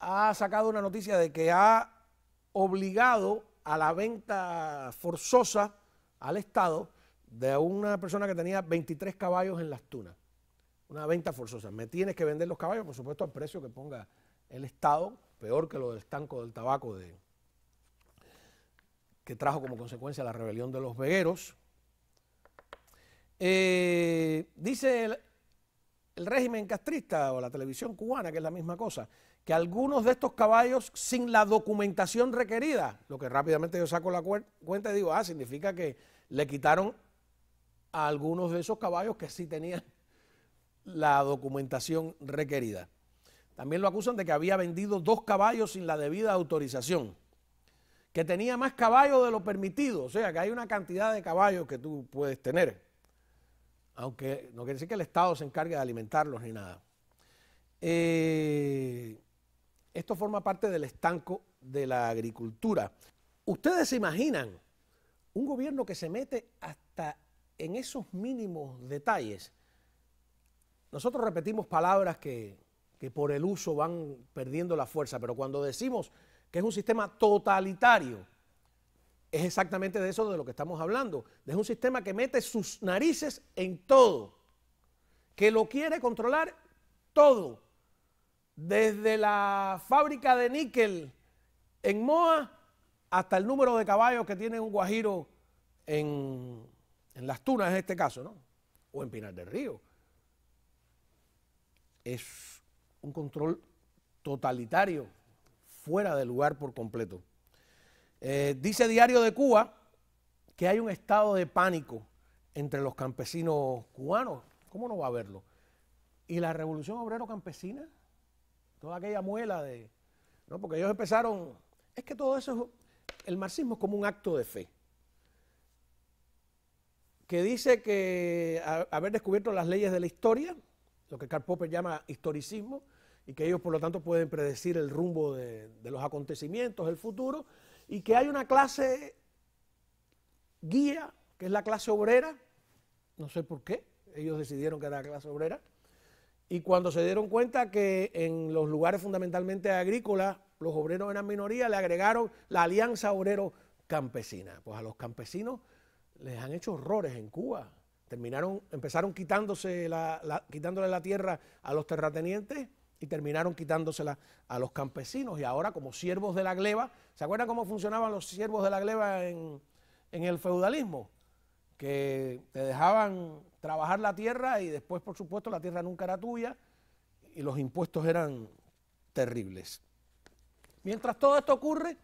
ha sacado una noticia de que ha obligado a la venta forzosa al Estado de una persona que tenía 23 caballos en las tunas. Una venta forzosa. Me tienes que vender los caballos, por supuesto, al precio que ponga el Estado, peor que lo del estanco del tabaco de, que trajo como consecuencia la rebelión de los vegueros. Eh, dice el, el régimen castrista o la televisión cubana, que es la misma cosa, que algunos de estos caballos sin la documentación requerida, lo que rápidamente yo saco la cuenta y digo, ah, significa que le quitaron a algunos de esos caballos que sí tenían la documentación requerida. También lo acusan de que había vendido dos caballos sin la debida autorización, que tenía más caballos de lo permitido, o sea que hay una cantidad de caballos que tú puedes tener aunque no quiere decir que el Estado se encargue de alimentarlos ni nada. Eh, esto forma parte del estanco de la agricultura. ¿Ustedes se imaginan un gobierno que se mete hasta en esos mínimos detalles? Nosotros repetimos palabras que, que por el uso van perdiendo la fuerza, pero cuando decimos que es un sistema totalitario, es exactamente de eso de lo que estamos hablando. Es un sistema que mete sus narices en todo, que lo quiere controlar todo, desde la fábrica de níquel en Moa hasta el número de caballos que tiene un guajiro en, en las tunas en este caso, ¿no? O en Pinar del Río. Es un control totalitario, fuera de lugar por completo. Eh, dice Diario de Cuba que hay un estado de pánico entre los campesinos cubanos. ¿Cómo no va a haberlo? Y la revolución obrero campesina, toda aquella muela de... ¿no? Porque ellos empezaron... Es que todo eso, es. el marxismo es como un acto de fe, que dice que haber descubierto las leyes de la historia, lo que Karl Popper llama historicismo, y que ellos por lo tanto pueden predecir el rumbo de, de los acontecimientos, el futuro, y que hay una clase guía, que es la clase obrera, no sé por qué, ellos decidieron que era la clase obrera, y cuando se dieron cuenta que en los lugares fundamentalmente agrícolas los obreros eran minoría, le agregaron la alianza obrero campesina. Pues a los campesinos les han hecho horrores en Cuba. Terminaron, empezaron quitándose quitándole la tierra a los terratenientes y terminaron quitándosela a los campesinos y ahora como siervos de la gleba, ¿se acuerdan cómo funcionaban los siervos de la gleba en, en el feudalismo? Que te dejaban trabajar la tierra y después, por supuesto, la tierra nunca era tuya y los impuestos eran terribles. Mientras todo esto ocurre...